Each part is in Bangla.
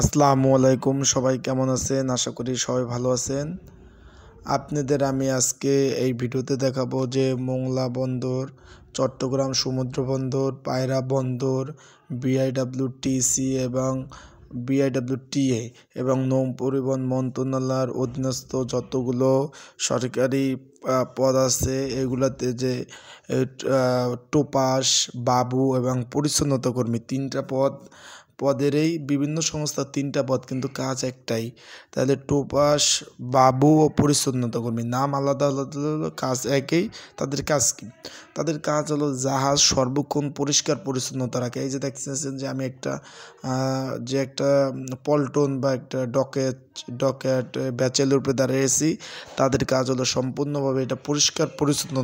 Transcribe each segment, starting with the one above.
আসসালামু আলাইকুম সবাই কেমন আছেন আশা করি সবাই ভালো আছেন আপনাদের আমি আজকে এই ভিডিওতে দেখাবো যে মোংলা বন্দর চট্টগ্রাম সমুদ্র বন্দর পায়রা বন্দর বিআইডব্লিউটিসি এবং বিআইডব্লিউটিএ এবং নৌ পরিবহন মন্ত্রণালয়ের অধীনস্থ যতগুলো সরকারি পদ আছে এগুলাতে যে টোপাস বাবু এবং পরিচ্ছন্নতা কর্মী তিনটা পদ পদেরই বিভিন্ন সংস্থার তিনটা পদ কিন্তু কাজ একটাই তাহলে টোপাস বাবু ও পরিচ্ছন্নতা কর্মী নাম আলাদা আলাদা কাজ একই তাদের কাজ কি তাদের কাজ হলো জাহাজ সর্বক্ষণ পরিষ্কার পরিচ্ছন্নতা রাখে এই যে দেখতেছেন যে আমি একটা যে একটা পল্টন বা একটা ডকেট ডকেট ব্যাচেলের উপরে এসি তাদের কাজ হলো সম্পূর্ণভাবে এটা পরিষ্কার পরিচ্ছন্ন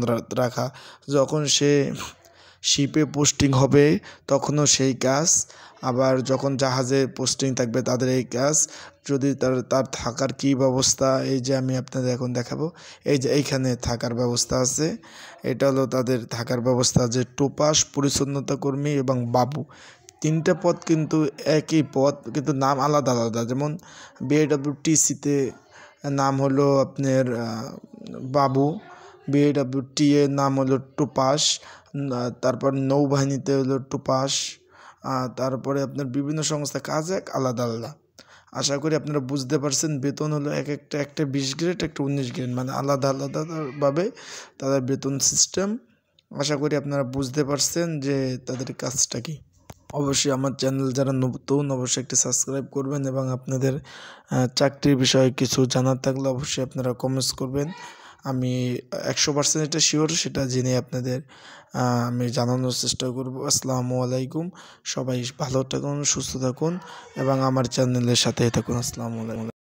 রাখা যখন সে শিপে পোস্টিং হবে তখনও সেই কাজ আবার যখন জাহাজে পোস্টিং থাকবে তাদের এই কাজ যদি তার তার থাকার কি ব্যবস্থা এই যে আমি আপনাদের এখন দেখাবো এই যে এইখানে থাকার ব্যবস্থা আছে এটা হলো তাদের থাকার ব্যবস্থা যে টোপাস পরিচ্ছন্নতা কর্মী এবং বাবু তিনটা পদ কিন্তু একই পদ কিন্তু নাম আলাদা আলাদা যেমন বিএডব্লিউটিসিতে নাম হলো আপনার বাবু টি এর নাম হলো টুপাস তারপর নৌবাহিনীতে হলো টুপাস তারপরে আপনার বিভিন্ন সংস্থা কাজ এক আলাদা আলাদা আশা করি আপনারা বুঝতে পারছেন বেতন হলো এক একটা একটা বিশ গ্রেড একটা উনিশ গ্রেড মানে আলাদা আলাদাভাবে তাদের বেতন সিস্টেম আশা করি আপনারা বুঝতে পারছেন যে তাদের কাজটা কি অবশ্যই আমার চ্যানেল যারা নতুন অবশ্যই একটি সাবস্ক্রাইব করবেন এবং আপনাদের চাকরির বিষয়ে কিছু জানার থাকলে অবশ্যই আপনারা কমেন্টস করবেন আমি একশো পার্সেন্ট এটা শিওর সেটা জেনে আপনাদের আমি জানানোর চেষ্টা করব আসসালামু আলাইকুম সবাই ভালো থাকুন সুস্থ থাকুন এবং আমার চ্যানেলের সাথে থাকুন আসসালামু আলাইকুম